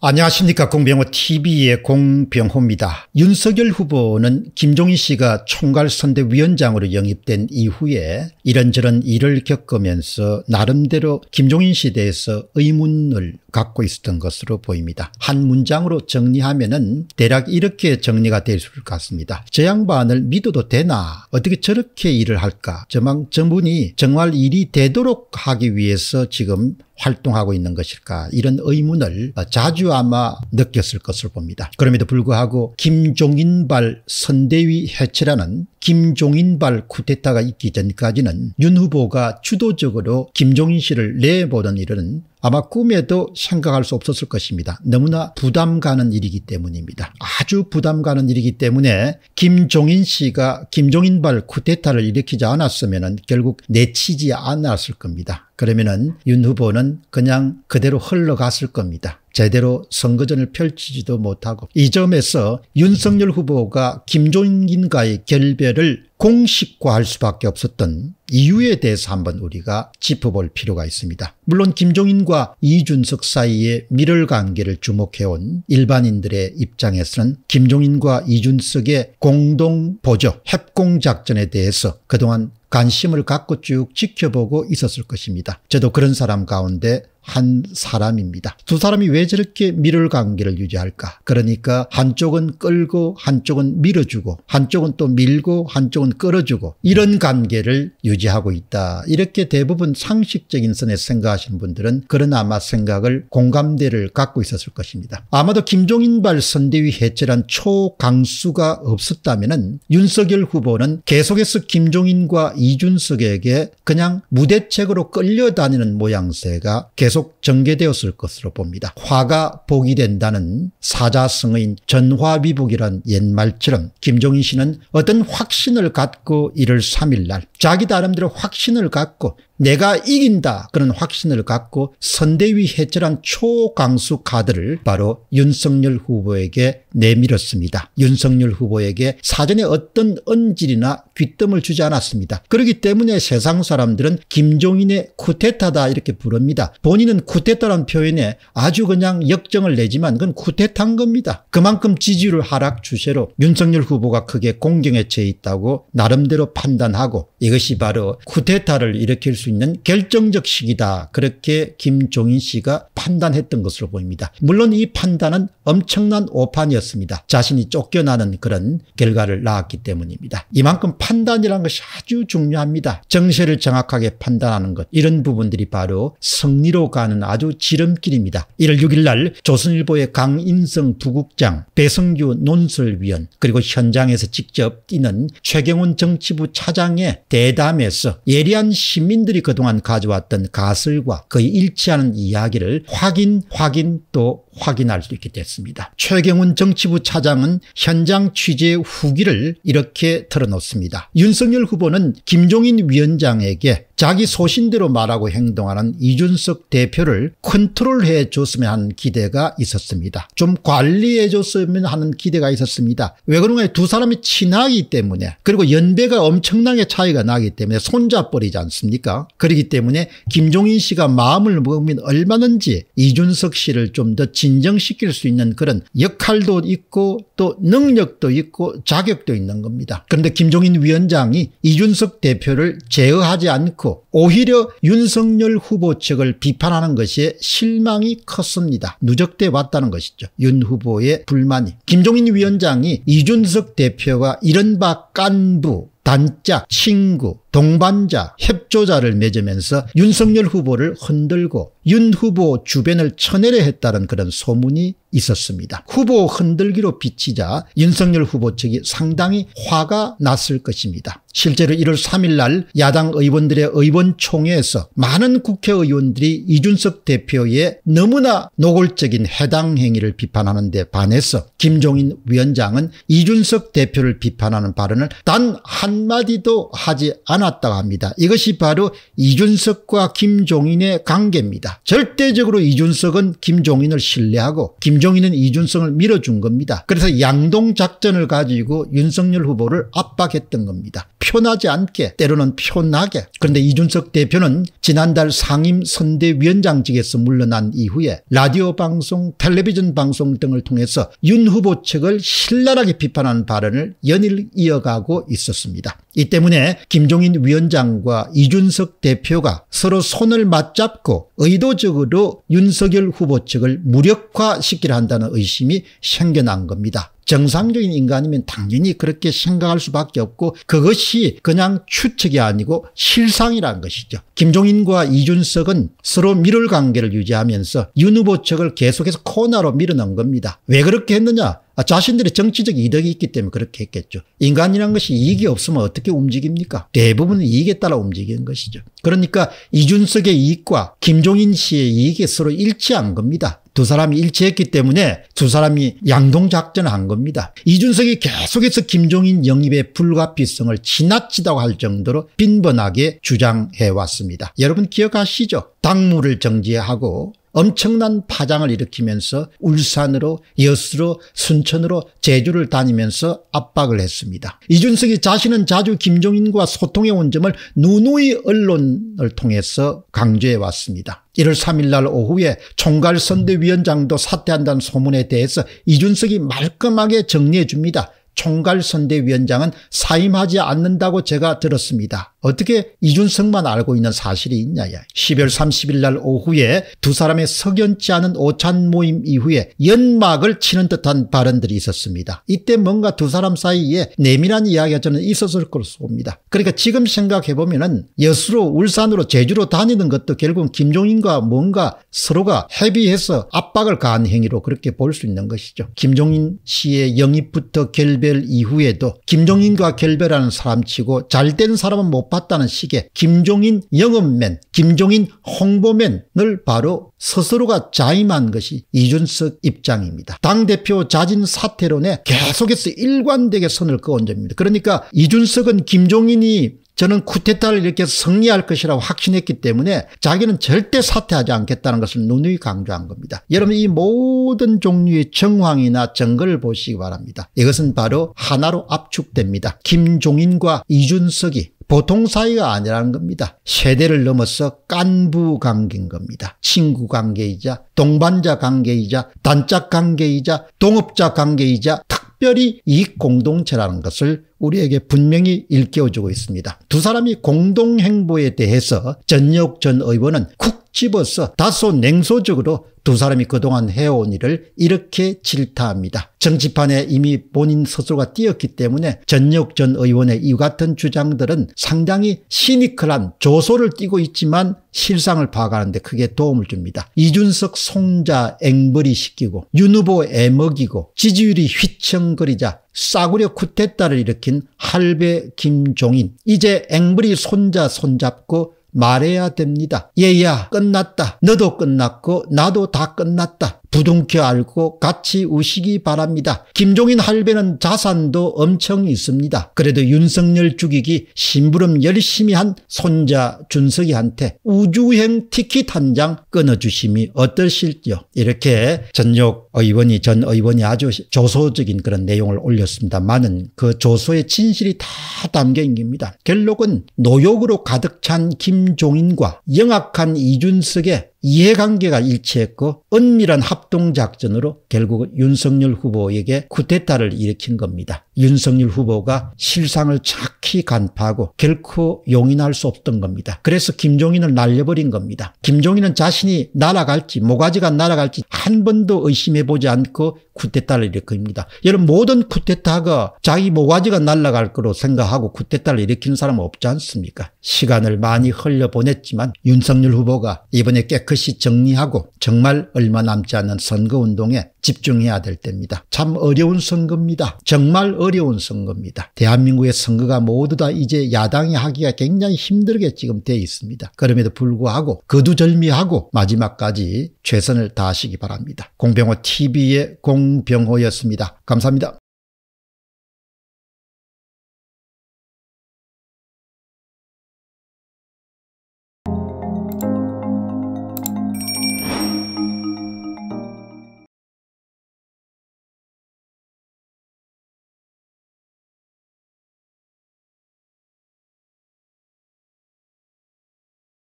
안녕하십니까 공병호TV의 공병호입니다. 윤석열 후보는 김종인 씨가 총괄선대위원장으로 영입된 이후에 이런저런 일을 겪으면서 나름대로 김종인 씨에 대해서 의문을 갖고 있었던 것으로 보입니다. 한 문장으로 정리하면 은 대략 이렇게 정리가 될 수 있을 것 같습니다. 저 양반을 믿어도 되나 어떻게 저렇게 일을 할까 저만 저분이 정말 일이 되도록 하기 위해서 지금 활동하고 있는 것일까 이런 의문을 자주 아마 느꼈을 것을 봅니다. 그럼에도 불구하고 김종인발 선대위 해체라는 김종인발 쿠데타가 있기 전까지는 윤 후보가 주도적으로 김종인 씨를 내보던 일은 아마 꿈에도 생각할 수 없었을 것입니다. 너무나 부담 가는 일이기 때문입니다. 아주 부담 가는 일이기 때문에 김종인 씨가 김종인발 쿠데타를 일으키지 않았으면 결국 내치지 않았을 겁니다. 그러면 은윤 후보는 그냥 그대로 흘러갔을 겁니다. 제대로 선거전을 펼치지도 못하고 이 점에서 윤석열 후보가 김종인과의 결별을 공식화할 수밖에 없었던 이유에 대해서 한번 우리가 짚어볼 필요가 있습니다. 물론 김종인과 이준석 사이의 밀월 관계를 주목해온 일반인들의 입장에서는 김종인과 이준석의 공동 보조 협공 작전에 대해서 그동안 관심을 갖고 쭉 지켜보고 있었을 것입니다. 저도 그런 사람 가운데 한 사람입니다. 두 사람이 왜 저렇게 밀을 관계를 유지할까? 그러니까 한쪽은 끌고 한쪽은 밀어주고 한쪽은 또 밀고 한쪽은 끌어주고 이런 관계를 유지하고 있다. 이렇게 대부분 상식적인 선에서 생각하시는 분들은 그런 아마 생각을 공감대를 갖고 있었을 것입니다. 아마도 김종인발 선대위 해체란 초강수가 없었다면 윤석열 후보는 계속해서 김종인과 이준석에게 그냥 무대책으로 끌려다니는 모양새가 계속 계속 전개되었을 것으로 봅니다. 화가 복이 된다는 사자성인 전화위복이란 옛말처럼 김종인 씨는 어떤 확신을 갖고 1월 3일 날 자기 나름대로 확신을 갖고 내가 이긴다 그런 확신을 갖고 선대위 해체란 초강수 카드를 바로 윤석열 후보에게 내밀었습니다. 윤석열 후보에게 사전에 어떤 언질이나 귓뜸을 주지 않았습니다. 그렇기 때문에 세상 사람들은 김종인의 쿠데타다 이렇게 부릅니다. 본인은 쿠데타란 표현에 아주 그냥 역정을 내지만 그건 쿠데타인 겁니다. 그만큼 지지율 하락 주세로 윤석열 후보가 크게 공경에 처해 있다고 나름대로 판단하고 이것이 바로 쿠데타를 일으킬 수 있는 결정적 시기다. 그렇게 김종인 씨가 판단했던 것으로 보입니다. 물론 이 판단은 엄청난 오판이었습니다. 자신이 쫓겨나는 그런 결과를 낳았기 때문입니다. 이만큼 판단이라는 것이 아주 중요합니다. 정세를 정확하게 판단하는 것 이런 부분들이 바로 승리로 가는 아주 지름길입니다. 1월 6일 날 조선일보의 강인성 부국장 배성규 논설위원 그리고 현장에서 직접 뛰는 최경훈 정치부 차장의 대담에서 예리한 시민들이 그들이 그동안 가져왔던 가설과 거의 일치하는 이야기를 확인, 확인 또 확인할 수 있게 됐습니다. 최경훈 정치부 차장은 현장 취재 후기를 이렇게 털어놓습니다. 윤석열 후보는 김종인 위원장에게 자기 소신대로 말하고 행동하는 이준석 대표를 컨트롤해 줬으면 하는 기대가 있었습니다. 좀 관리해 줬으면 하는 기대가 있었습니다. 왜 그런가요? 두 사람이 친하기 때문에 그리고 연배가 엄청나게 차이가 나기 때문에 손잡버리지 않습니까? 그렇기 때문에 김종인 씨가 마음을 먹으면 얼마든지 이준석 씨를 좀더진 진정시킬 수 있는 그런 역할도 있고 또 능력도 있고 자격도 있는 겁니다. 그런데 김종인 위원장이 이준석 대표를 제어하지 않고 오히려 윤석열 후보 측을 비판하는 것이 실망이 컸습니다. 누적돼 왔다는 것이죠. 윤 후보의 불만이. 김종인 위원장이 이준석 대표가 이른바 깐부 단짝, 친구, 동반자, 협조자를 맺으면서 윤석열 후보를 흔들고 윤 후보 주변을 쳐내려 했다는 그런 소문이 있었습니다. 후보 흔들기로 비치자 윤석열 후보 측이 상당히 화가 났을 것입니다. 실제로 1월 3일 날 야당 의원들의 의원총회에서 많은 국회의원들이 이준석 대표의 너무나 노골적인 해당 행위를 비판하는 데 반해서 김종인 위원장은 이준석 대표를 비판하는 발언을 단 한마디도 하지 않았다고 합니다. 이것이 바로 이준석과 김종인의 관계입니다. 절대적으로 이준석은 김종인을 신뢰하고 김종인은 이준석을 밀어준 겁니다. 그래서 양동작전을 가지고 윤석열 후보를 압박했던 겁니다. 편하지 않게 때로는 편하게 그런데 이준석 대표는 지난달 상임선대위원장직에서 물러난 이후에 라디오 방송 텔레비전 방송 등을 통해서 윤 후보 측을 신랄하게 비판한 발언을 연일 이어가고 있었습니다. 이 때문에 김종인 위원장과 이준석 대표가 서로 손을 맞잡고 의도적으로 윤석열 후보 측을 무력화시키려 한다는 의심이 생겨난 겁니다. 정상적인 인간이면 당연히 그렇게 생각할 수밖에 없고 그것이 그냥 추측이 아니고 실상이란 것이죠. 김종인과 이준석은 서로 밀을 관계를 유지하면서 윤 후보 측을 계속해서 코너로 밀어넣은 겁니다. 왜 그렇게 했느냐? 아, 자신들의 정치적 이득이 있기 때문에 그렇게 했겠죠. 인간이란 것이 이익이 없으면 어떻게 움직입니까? 대부분 은 이익에 따라 움직이는 것이죠. 그러니까 이준석의 이익과 김종인 씨의 이익이 서로 일치한 겁니다. 두 사람이 일치했기 때문에 두 사람이 양동작전을 한 겁니다. 이준석이 계속해서 김종인 영입의 불가피성을 지나치다고 할 정도로 빈번하게 주장해왔습니다. 여러분 기억하시죠? 당무를 정지하고 엄청난 파장을 일으키면서 울산으로 여수로 순천으로 제주를 다니면서 압박을 했습니다. 이준석이 자신은 자주 김종인과 소통해 온 점을 누누이 언론을 통해서 강조해 왔습니다. 1월 3일 날 오후에 총괄선대위원장도 사퇴한다는 소문에 대해서 이준석이 말끔하게 정리해 줍니다. 총괄선대위원장은 사임하지 않는다고 제가 들었습니다. 어떻게 이준석만 알고 있는 사실이 있냐야. 12월 30일 날 오후에 두 사람의 석연치 않은 오찬 모임 이후에 연막을 치는 듯한 발언들이 있었습니다. 이때 뭔가 두 사람 사이에 내밀한 이야기가 저는 있었을 것으로 봅니다. 그러니까 지금 생각해보면 은 여수로 울산으로 제주로 다니는 것도 결국은 김종인과 뭔가 서로가 협의해서 압박을 가한 행위로 그렇게 볼 수 있는 것이죠. 김종인 씨의 영입부터 결별 이후에도 김종인과 결별하는 사람치고 잘된 사람은 못 봤다는 식의 김종인 영업맨, 김종인 홍보맨을 바로 스스로가 자임한 것이 이준석 입장입니다. 당대표 자진 사퇴론에 계속해서 일관되게 선을 그은 점입니다. 그러니까 이준석은 김종인이 저는 쿠데타를 이렇게 승리할 것이라고 확신했기 때문에 자기는 절대 사퇴하지 않겠다는 것을 누누이 강조한 겁니다. 여러분 이 모든 종류의 정황이나 증거를 보시기 바랍니다. 이것은 바로 하나로 압축됩니다. 김종인과 이준석이 보통 사이가 아니라는 겁니다. 세대를 넘어서 깐부 관계인 겁니다. 친구 관계이자 동반자 관계이자 단짝 관계이자 동업자 관계이자 특별히 이 공동체라는 것을 우리에게 분명히 일깨워주고 있습니다. 두 사람이 공동행보에 대해서 전역 전 의원은 국 집어서 다소 냉소적으로 두 사람이 그동안 해온 일을 이렇게 질타합니다. 정치판에 이미 본인 스스로가 뛰었기 때문에 전역 전 의원의 이 같은 주장들은 상당히 시니컬한 조소를 띄고 있지만 실상을 파악하는데 크게 도움을 줍니다. 이준석 송자 앵벌이 시키고 윤 후보 애먹이고 지지율이 휘청거리자 싸구려 쿠데타를 일으킨 할배 김종인 이제 앵벌이 손자 손잡고 말해야 됩니다. 얘야 끝났다. 너도 끝났고 나도 다 끝났다. 부둥켜 알고 같이 우시기 바랍니다. 김종인 할배는 자산도 엄청 있습니다. 그래도 윤석열 죽이기 심부름 열심히 한 손자 준석이한테 우주행 티켓 한 장 끊어주심이 어떠실지요. 이렇게 전역 의원이 전 의원이 아주 조소적인 그런 내용을 올렸습니다만은 그 조소의 진실이 다 담겨있는 겁니다. 결론은 노욕으로 가득 찬 김종인과 영악한 이준석의 이해관계가 일치했고 은밀한 합동작전으로 결국 윤석열 후보에게 쿠데타를 일으킨 겁니다. 윤석열 후보가 실상을 착히 간파하고 결코 용인할 수 없던 겁니다. 그래서 김종인을 날려버린 겁니다. 김종인은 자신이 날아갈지 모가지가 날아갈지 한 번도 의심해보지 않고 쿠데타를 일으킵니다. 여러분 모든 쿠데타가 자기 모가지가 뭐 날아갈 거로 생각하고 쿠데타를 일으키는 사람은 없지 않습니까? 시간을 많이 흘려보냈지만 윤석열 후보가 이번에 깨끗이 정리하고 정말 얼마 남지 않은 선거운동에 집중해야 될 때입니다. 참 어려운 선거입니다. 정말 어려운 선거입니다. 대한민국의 선거가 모두 다 이제 야당이 하기가 굉장히 힘들게 지금 돼 있습니다. 그럼에도 불구하고 거두절미하고 마지막까지 최선을 다하시기 바랍니다. 공병호 TV의 공병호였습니다. 감사합니다.